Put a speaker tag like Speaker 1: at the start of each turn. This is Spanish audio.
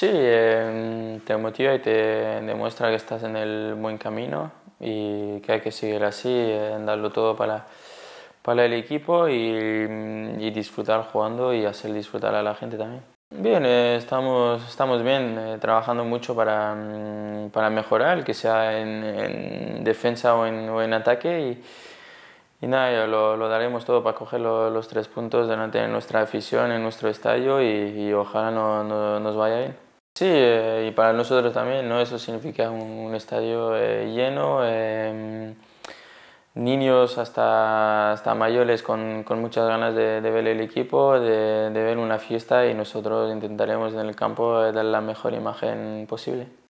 Speaker 1: Sí, em, te motiva y te demuestra que estás en el buen camino y que hay que seguir así, darlo todo para, para el equipo y, disfrutar jugando y hacer disfrutar a la gente también. Bien, eh, estamos, estamos bien, eh, trabajando mucho para, mm, para, mejorar, que sea en, defensa o en, ataque. Y, nada, lo, daremos todo para coger los tres puntos delante de nuestra afición en nuestro estadio y, ojalá no, nos vaya bien. Sí, eh, y para nosotros también, ¿no? Eso significa un, estadio eh, lleno, em, niños hasta, mayores con, muchas ganas de, ver el equipo, de ver una fiesta y nosotros intentaremos en el campo eh, dar la mejor imagen posible.